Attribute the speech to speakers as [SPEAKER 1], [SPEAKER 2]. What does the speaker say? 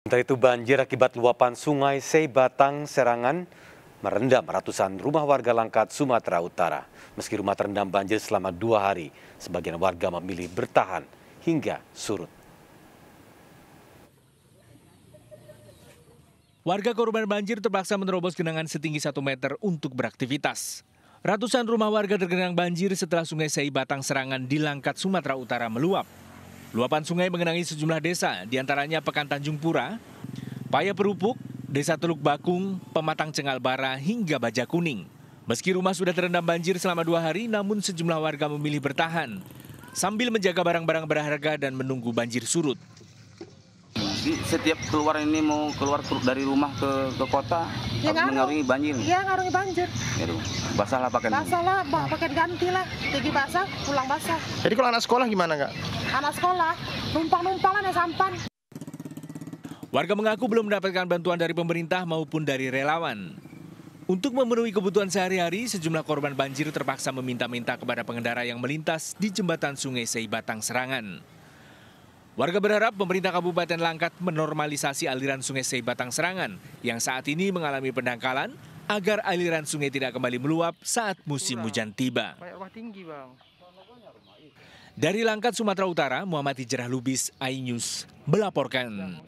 [SPEAKER 1] Sementara itu banjir akibat luapan sungai Seibatang Serangan merendam ratusan rumah warga Langkat, Sumatera Utara. Meski rumah terendam banjir selama dua hari, sebagian warga memilih bertahan hingga surut.
[SPEAKER 2] Warga korban banjir terpaksa menerobos genangan setinggi 1 meter untuk beraktivitas. Ratusan rumah warga tergenang banjir setelah sungai Seibatang Serangan di Langkat, Sumatera Utara meluap. Luapan sungai mengenangi sejumlah desa, diantaranya Pekan Tanjung Pura, Paya Perupuk, Desa Teluk Bakung, Pematang Cengal Bara, hingga Baja Kuning. Meski rumah sudah terendam banjir selama dua hari, namun sejumlah warga memilih bertahan sambil menjaga barang-barang berharga dan menunggu banjir surut. Jadi setiap keluar ini mau keluar dari rumah ke, ke kota ya, mengarungi banjir. Iya,
[SPEAKER 3] mengarungi banjir. Basah lah pakai. Basah lah, pakai ganti lah. Tinggi basah, pulang basah.
[SPEAKER 2] Jadi kalau anak sekolah gimana, Kak?
[SPEAKER 3] anak sekolah, numpang numpang ya sampan.
[SPEAKER 2] Warga mengaku belum mendapatkan bantuan dari pemerintah maupun dari relawan. Untuk memenuhi kebutuhan sehari-hari, sejumlah korban banjir terpaksa meminta-minta kepada pengendara yang melintas di jembatan Sungai Sei Batang Serangan. Warga berharap pemerintah Kabupaten Langkat menormalisasi aliran Sungai Sei Batang Serangan yang saat ini mengalami pendangkalan agar aliran sungai tidak kembali meluap saat musim hujan tiba. Dari Langkat, Sumatera Utara, Muhammad Ijrah Lubis, iNews, melaporkan.